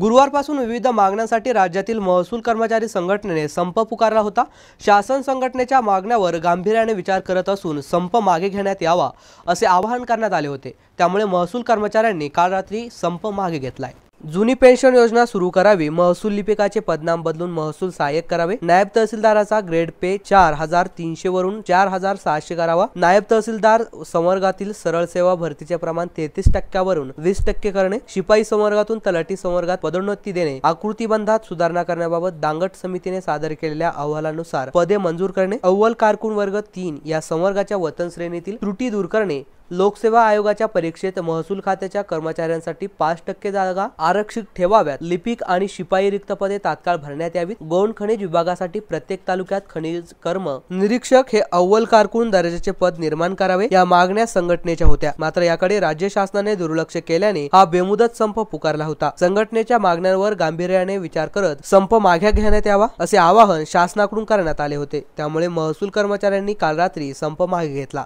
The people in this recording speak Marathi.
गुरुवारपासून विविध मागण्यांसाठी राज्यातील महसूल कर्मचारी संघटनेने संप पुकारला होता शासन संघटनेच्या मागण्यावर गांभीर्याने विचार करत असून संप मागे घेण्यात यावा असे आवाहन करण्यात आले होते त्यामुळे महसूल कर्मचाऱ्यांनी काल रात्री संप मागे घेतलाय जुनी पेन्शन योजना सुरू करावी महसूल लिपिकाचे पदनाम बदलून महसूल सहाय्यक करावे नायब तहसीलदाराचा ग्रेड पे चार हजार तीनशे वरून चार हजार सहाशे करावा नायब तहसीलदार संवर्गातील सरळ सेवा भरतीचे प्रमाण तेहतीस टक्क्यावरून वीस टक्के करणे शिपाई संवर्गातून तलाठी संवर्गात पदोन्नती देणे आकृतीबंधात सुधारणा करण्याबाबत दांगट समितीने सादर केलेल्या अहवालानुसार पदे मंजूर करणे अव्वल कारकून वर्ग तीन या संवर्गाच्या वतन श्रेणीतील त्रुटी दूर करणे लोकसेवा आयोगाच्या परीक्षेत महसूल खात्याच्या कर्मचाऱ्यांसाठी पाच टक्के जागा आरक्षित ठेवाव्यात लिपिक आणि शिपाई रिक्त पदे तात्काळ भरण्यात यावीत गौण खनिज विभागासाठी प्रत्येक तालुक्यात खनिज कर्म निरीक्षक हे अव्वल कारकून दर्जाचे पद निर्माण करावे या मागण्या संघटनेच्या होत्या मात्र याकडे राज्य शासनाने दुर्लक्ष केल्याने हा बेमुदत संप पुकारला होता संघटनेच्या मागण्यांवर गांभीर्याने विचार करत संप मागे घेण्यात यावा असे आवाहन शासनाकडून करण्यात आले होते त्यामुळे महसूल कर्मचाऱ्यांनी काल रात्री संप मागे घेतला